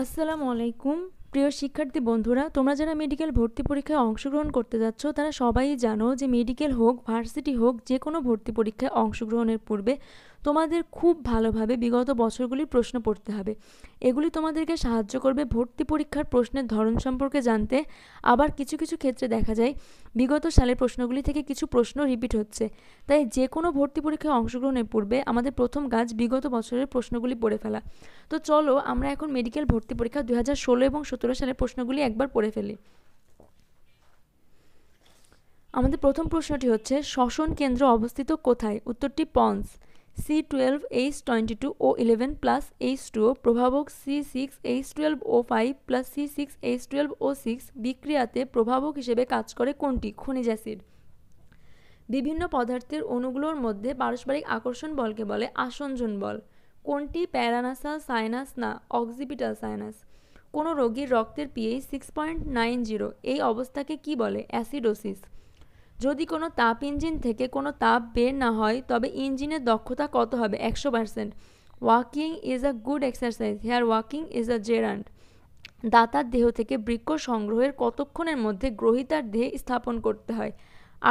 আসসালামু আলাইকুম প্রিয় শিক্ষার্থী বন্ধুরা তোমরা যারা মেডিকেল ভর্তি পরীক্ষায় অংশগ্রহণ করতে যাচ্ছ তারা সবাই জানো যে মেডিকেল হোক ভার্সিটি হোক যে কোনো ভর্তি পরীক্ষায় অংশগ্রহণের পূর্বে তোমাদের খুব ভালোভাবে বিগত বছরগুলির প্রশ্ন পড়তে হবে এগুলি তোমাদেরকে সাহায্য করবে ভর্তি পরীক্ষার প্রশ্নের ধরন সম্পর্কে জানতে আবার কিছু কিছু ক্ষেত্রে দেখা যায় বিগত সালের প্রশ্নগুলি থেকে কিছু প্রশ্ন রিপিট হচ্ছে তাই যে কোনো ভর্তি পরীক্ষায় অংশগ্রহণের পূর্বে আমাদের প্রথম কাজ বিগত বছরের প্রশ্নগুলি পড়ে ফেলা তো চলো আমরা এখন মেডিকেল ভর্তি পরীক্ষা দু এবং সতেরো সালের প্রশ্নগুলি একবার পড়ে ফেলি আমাদের প্রথম প্রশ্নটি হচ্ছে শ্বসন কেন্দ্র অবস্থিত কোথায় উত্তরটি পন্স C twelve H twenty two O eleven plus H two প্রভাবক C six H twelve O five plus C six H twelve O six বিক্রিয়াতে প্রভাবক হিসেবে কাজ করে কোনটি খনিজ অ্যাসিড বিভিন্ন পদার্থের অণুগুলোর মধ্যে পারস্পরিক আকর্ষণ বলকে বলে আসঞ্জন বল কোনটি প্যারানাসাল সাইনাস না অক্সিপিটাল সাইনাস কোনো রোগীর রক্তের pH six point nine zero এই অবস্থাকে কী বলে অ্যাসিডোসিস যদি কোনো তাপ ইঞ্জিন থেকে কোনো তাপ বের না হয় তবে ইঞ্জিনের দক্ষতা কত হবে একশো percent walking is a good exercise here walking is a gerund দাতার দেহ থেকে বৃক্ষ সংগ্রহের কতক্ষণের মধ্যে গ্রহিতার দেহে স্থাপন করতে হয়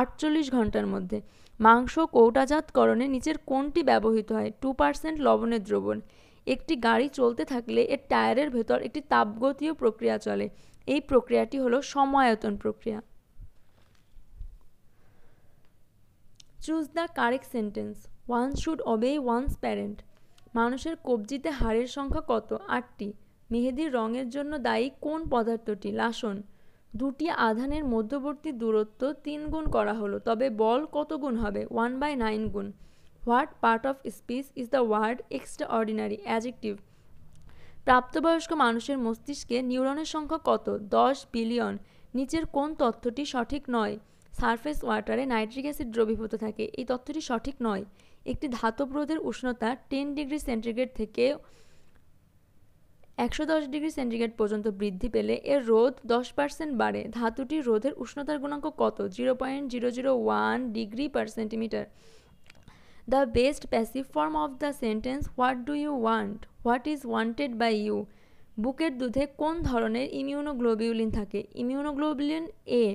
আটচল্লিশ ঘন্টার মধ্যে মাংস কৌটাজাতকরণে নিচের কোনটি ব্যবহৃত হয় টু পার্সেন্ট লবণের দ্রবণ একটি গাড়ি চলতে থাকলে এর টায়ারের ভেতর একটি তাপগতীয় প্রক্রিয়া চলে এই প্রক্রিয়াটি হলো সময়তন প্রক্রিয়া choose the correct sentence one should obey one's parent মানুষের কবজিতে হাড়ের সংখ্যা কত আটটি মেহেদির রঙের জন্য দায়ী কোন পদার্থটি লাসন দুটি আধানের মধ্যবর্তী দূরত্ব তিন গুণ করা হলো তবে বল কত গুণ হবে ওয়ান বাই নাইন গুণ what part of speech is the word extraordinary adjective প্রাপ্তবয়স্ক মানুষের মস্তিষ্কে নিউরনের সংখ্যা কত দশ বিলিয়ন নিচের কোন তথ্যটি সঠিক নয় সারফেস ওয়াটারে নাইট্রিক অ্যাসিড দ্রবীভূত থাকে এই তথ্যটি সঠিক নয় একটি ধাতব রোধের উষ্ণতা টেন ডিগ্রি সেন্টিগ্রেড থেকে একশো দশ ডিগ্রি সেন্টিগ্রেড পর্যন্ত বৃদ্ধি পেলে এর রোধ দশ পার্সেন্ট বাড়ে ধাতুটি রোধের উষ্ণতার গুণাঙ্ক কত zero point zero zero one degree per centimetre the best passive form of the sentence what do you want what is wanted by you বুকের দুধে কোন ধরনের ইমিউনোগ্লোবিউলিন থাকে ইমিউনোগ্লোবিউলিন এ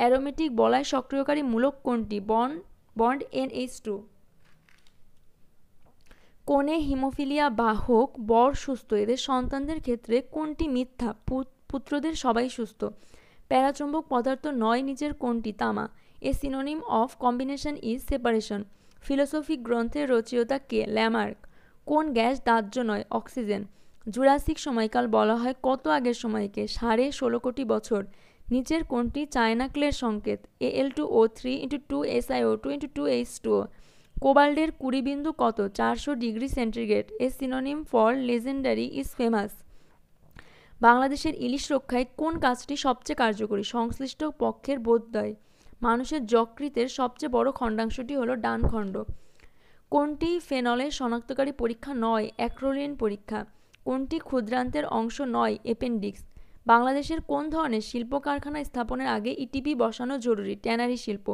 অ্যারোমেটিক বলায় সক্রিয়কারী মূলক কোনটি বন বন্ড এন এইচ টু কোনে হিমোফিলিয়া বাহক বর সুস্থ এদের সন্তানদের ক্ষেত্রে কোনটি মিথ্যা পুত্রদের সবাই সুস্থ প্যারাচুম্বক পদার্থ নয় নিচের কোনটি তামা a synonym of combination is separation philosophic গ্রন্থের রচিয়তা কে ল্যামার্ক কোন গ্যাস দাহ্য নয় অক্সিজেন জুরাসিক সময়কাল বলা হয় কত আগের সময়কে সাড়ে ষোলো কোটি বছর নিচের কোনটি চায়না ক্লের সংকেত A L two O three into two S I O two into two H two O কোবাল্ডের কুড়ি বিন্দু কত চারশো degree centigrade a synonym for legendary is famous বাংলাদেশের ইলিশ রক্ষায় কোন কাজটি সবচেয়ে কার্যকরী সংশ্লিষ্ট পক্ষের বোধদয় মানুষের যকৃতের সবচেয়ে বড় খণ্ডাংশটি হলো ডান খণ্ড কোনটি ফেনলের শনাক্তকারী পরীক্ষা নয় অ্যাক্রোলিন পরীক্ষা কোনটি ক্ষুদ্রান্তের অংশ নয় এপেন্ডিক্স বাংলাদেশের কোন ধরনের শিল্প কারখানা স্থাপনের আগে ইটিপি e বসানো জরুরি ট্যানারি শিল্প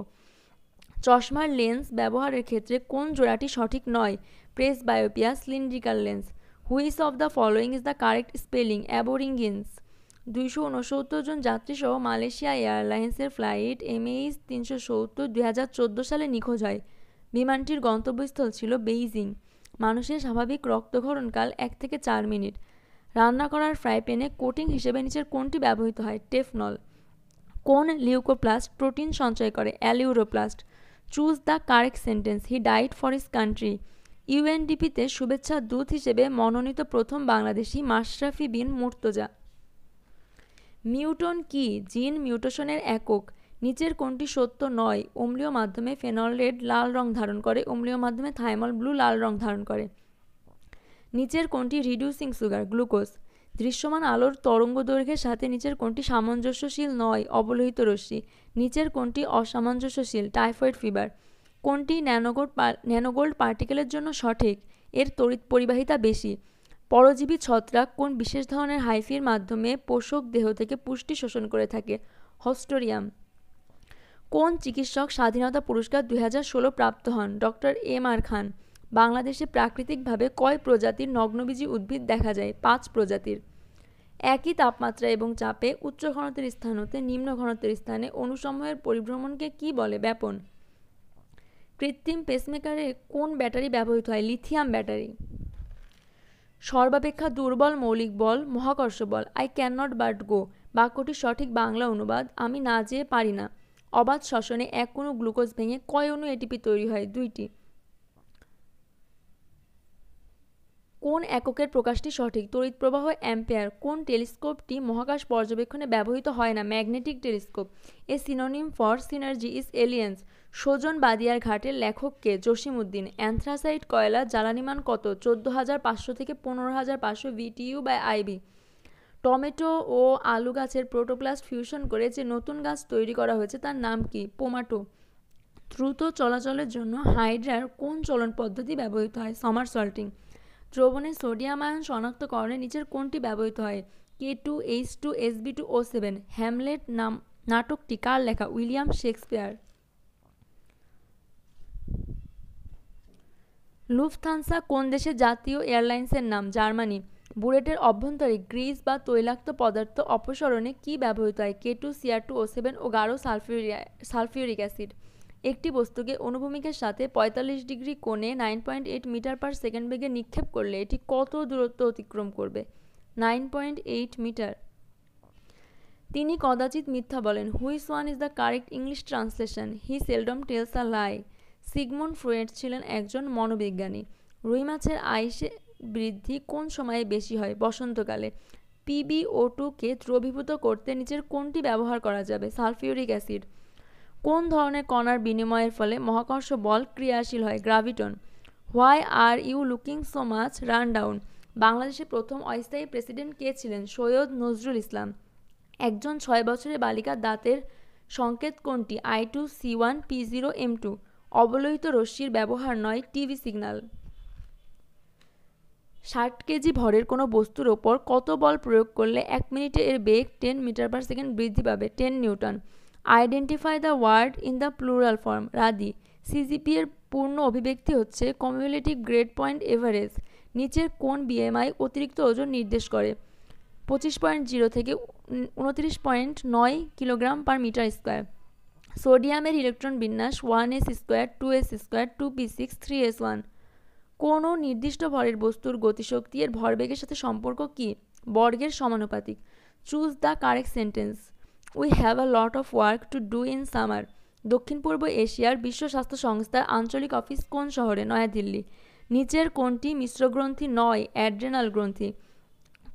চশমার লেন্স ব্যবহারের ক্ষেত্রে কোন জোড়াটি সঠিক নয় presbyopia cylindrical lens which of the following is the correct spelling aborigines দুইশো উনসত্তর জন যাত্রীসহ মালয়েশিয়া এয়ারলাইন্সের ফ্লাইট এমএইচ তিনশো সত্তর দুই হাজার চোদ্দো সালে নিখোঁজ হয় বিমানটির গন্তব্যস্থল ছিল বেইজিং মানুষের স্বাভাবিক রক্তক্ষরণকাল এক থেকে চার মিনিট রান্না করার ফ্রাই প্যানে কোটিং হিসেবে নিচের কোনটি ব্যবহৃত হয় টেফনল কোন লিউকোপ্লাস্ট প্রোটিন সঞ্চয় করে aleuroplast choose the correct sentence he died for is country ইউএনডিপিতে শুভেচ্ছা দূত হিসেবে মনোনীত প্রথম বাংলাদেশি মাশরাফি বিন মুর্তজা মিউটন কি জিন মিউটেশনের একক নিচের কোনটি সত্য নয় অম্লীয় মাধ্যমে ফেনল রেড লাল রং ধারণ করে অম্লীয় মাধ্যমে থাইমল ব্লু লাল রং ধারণ করে নিচের কোনটি রিডিউসিং সুগার গ্লুকোজ দৃশ্যমান আলোর তরঙ্গ দৈর্ঘ্যের সাথে নিচের কোনটি সামঞ্জস্যশীল নয় অবলোহিত রশ্মি নিচের কোনটি অসামঞ্জস্যশীল টাইফয়েড ফিভার কোনটি ন্যানোগোল্ড ন্যানোগোল্ড পার্টিকেলের জন্য সঠিক এর তড়িৎ পরিবাহিতা বেশি পরজীবী ছত্রাক কোন বিশেষ ধরনের হাইফির মাধ্যমে পোষক দেহ থেকে পুষ্টি শোষণ করে থাকে হস্টোরিয়াম কোন চিকিৎসক স্বাধীনতা পুরস্কার দুই প্রাপ্ত হন ডক্টর এম আর খান বাংলাদেশে প্রাকৃতিকভাবে কয় প্রজাতির নগ্নবীজী উদ্ভিদ দেখা যায় পাঁচ প্রজাতির একই তাপমাত্রা এবং চাপে উচ্চ ঘনত্বের স্থান হতে নিম্ন ঘনত্বের স্থানে অনুসময়ের পরিভ্রমণকে কি বলে ব্যাপন কৃত্রিম পেসমেকারে কোন ব্যাটারি ব্যবহৃত হয় লিথিয়াম ব্যাটারি সর্বাপেক্ষা দুর্বল মৌলিক বল মহাকর্ষ বল I cannot but go বাক্যটির সঠিক বাংলা অনুবাদ আমি না যেয়ে পারি না অবাধ শ্বসনে এক কোনো গ্লুকোজ ভেঙে কয় অনু এটিপি তৈরি হয় দুইটি কোন এককের প্রকাশটি সঠিক তড়িৎ প্রবাহ অ্যাম্পেয়ার কোন টেলিস্কোপটি মহাকাশ পর্যবেক্ষণে ব্যবহৃত হয় না magnetic telescope a synonym for synergy is alliance সোজন বাদিয়ার ঘাটের লেখককে জসিমউদ্দিন অ্যান্থ্রাসাইট কয়লা জ্বালানিমান কত চোদ্দো হাজার পাঁচশো থেকে পনেরো হাজার পাঁচশো ভিটিইউ বাই আইবি টমেটো ও আলু গাছের প্রোটোপ্লাস্ট ফিউশন করে যে নতুন গাছ তৈরি করা হয়েছে তার নাম কি পোমাটো দ্রুত চলাচলের জন্য হাইড্রার কোন চলন পদ্ধতি ব্যবহৃত হয় সমার সল্টিং দ্রবণের সোডিয়াম আয়ন শনাক্তকরণে নিচের কোনটি ব্যবহৃত হয় K two H two S B two O seven Hamlet নাম নাটকটি কার লেখা উইলিয়াম শেক্সপিয়ার লুফথানসা কোন দেশের জাতীয় এয়ারলাইন্সের নাম জার্মানি বুলেটের অভ্যন্তরে গ্রিস বা তৈলাক্ত পদার্থ অপসারণে কি ব্যবহৃত হয় K two CR two O seven ও গারো সালফিউরিয়া সালফিউরিক অ্যাসিড একটি বস্তুকে অনুভূমিকের সাথে ৪৫ ডিগ্রি কোণে nine point eight metre per second বেগে নিক্ষেপ করলে এটি কত দূরত্ব অতিক্রম করবে নাইন পয়েন্ট এইট মিটার তিনি কদাচিৎ মিথ্যা বলেন which one is the correct English translation he seldom tells a lie Sigmund Freud ছিলেন একজন মনোবিজ্ঞানী রুই মাছের আইসে বৃদ্ধি কোন সময়ে বেশি হয় বসন্তকালে পিবিও টুকে দ্রবীভূত করতে নিচের কোনটি ব্যবহার করা যাবে সালফিউরিক অ্যাসিড কোন ধরনের কণার বিনিময়ের ফলে মহাকর্ষ বল ক্রিয়াশীল হয় graviton why are you looking so much run down বাংলাদেশের প্রথম অস্থায়ী প্রেসিডেন্ট কে ছিলেন সৈয়দ নজরুল ইসলাম একজন ছয় বছরের বালিকার দাঁতের সংকেত কোনটি I two C one P zero M two অবলোহিত রশ্মির ব্যবহার নয় টিভি সিগন্যাল ষাট কেজি ভরের কোনো বস্তুর ওপর কত বল প্রয়োগ করলে এক মিনিটে এর বেগ টেন মিটার পার সেকেন্ড বৃদ্ধি পাবে ten newton identify the word in the plural form radii CGP এর পূর্ণ অভিব্যক্তি হচ্ছে কমিউলেটিভ গ্রেড পয়েন্ট এভারেজ নিচের কোন বিএমআই অতিরিক্ত ওজন নির্দেশ করে পঁচিশ পয়েন্ট জিরো থেকে উনত্রিশ পয়েন্ট নয় কিলোগ্রাম পার মিটার স্কোয়ার সোডিয়ামের ইলেকট্রন বিন্যাস one S square two S square two P six three S one কোনো নির্দিষ্ট ভরের বস্তুর গতিশক্তি এর ভরবেগের সাথে সম্পর্ক কী বর্গের সমানুপাতিক choose the correct sentence we have a lot of work to do in summer দক্ষিণ পূর্ব এশিয়ার বিশ্ব স্বাস্থ্য সংস্থার আঞ্চলিক অফিস কোন শহরে নয়াদিল্লি নিচের কোনটি মিশ্রগ্রন্থি নয় অ্যাড্রেনাল গ্রন্থি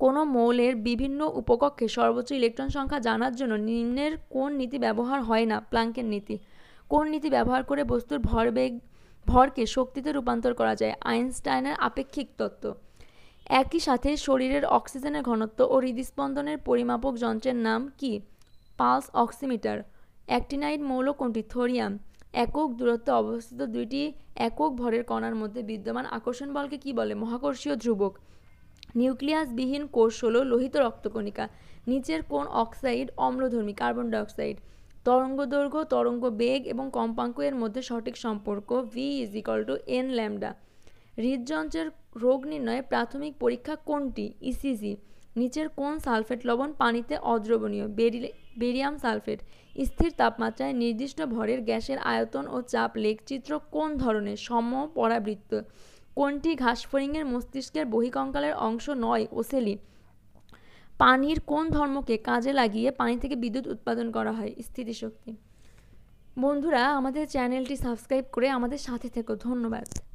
কোনো মৌলের বিভিন্ন উপকক্ষে সর্বোচ্চ ইলেকট্রন সংখ্যা জানার জন্য নিম্নের কোন নীতি ব্যবহার হয় না প্লাঙ্কের নীতি কোন নীতি ব্যবহার করে বস্তুর ভরবেগ ভরকে শক্তিতে রূপান্তর করা যায় আইনস্টাইনের আপেক্ষিক তত্ত্ব একই সাথে শরীরের অক্সিজেনের ঘনত্ব ও হৃদস্পন্দনের পরিমাপক যন্ত্রের নাম কী পালস অক্সিমিটার অ্যাক্টিনাইড মৌল কোনটি থোরিয়াম একক দূরত্বে অবস্থিত দুইটি একক ভরের কণার মধ্যে বিদ্যমান আকর্ষণ বলকে কি বলে মহাকর্ষীয় ধ্রুবক নিউক্লিয়াসবিহীন কোষ হল লোহিত রক্তকণিকা নিচের কোন অক্সাইড অম্লধর্মী কার্বন ডাইঅক্সাইড তরঙ্গ দৈর্ঘ্য তরঙ্গ বেগ এবং কম্পাঙ্ক এর মধ্যে সঠিক সম্পর্ক V is equal to N lambda হৃদযন্ত্রের রোগ নির্ণয়ে প্রাথমিক পরীক্ষা কোনটি ইসিজি e নিচের কোন সালফেট লবণ পানিতে অদ্রবণীয় বেরিয়াম সালফেট স্থির তাপমাত্রায় নির্দিষ্ট ভরের গ্যাসের আয়তন ও চাপ লেখচিত্র কোন ধরনের সম পরাবৃত্ত কোনটি ঘাসফড়িংয়ের মস্তিষ্কের বহিকঙ্কালের অংশ নয় ওসেলি পানির কোন ধর্মকে কাজে লাগিয়ে পানি থেকে বিদ্যুৎ উৎপাদন করা হয় স্থিতিশক্তি বন্ধুরা আমাদের চ্যানেলটি সাবস্ক্রাইব করে আমাদের সাথে থেকো ধন্যবাদ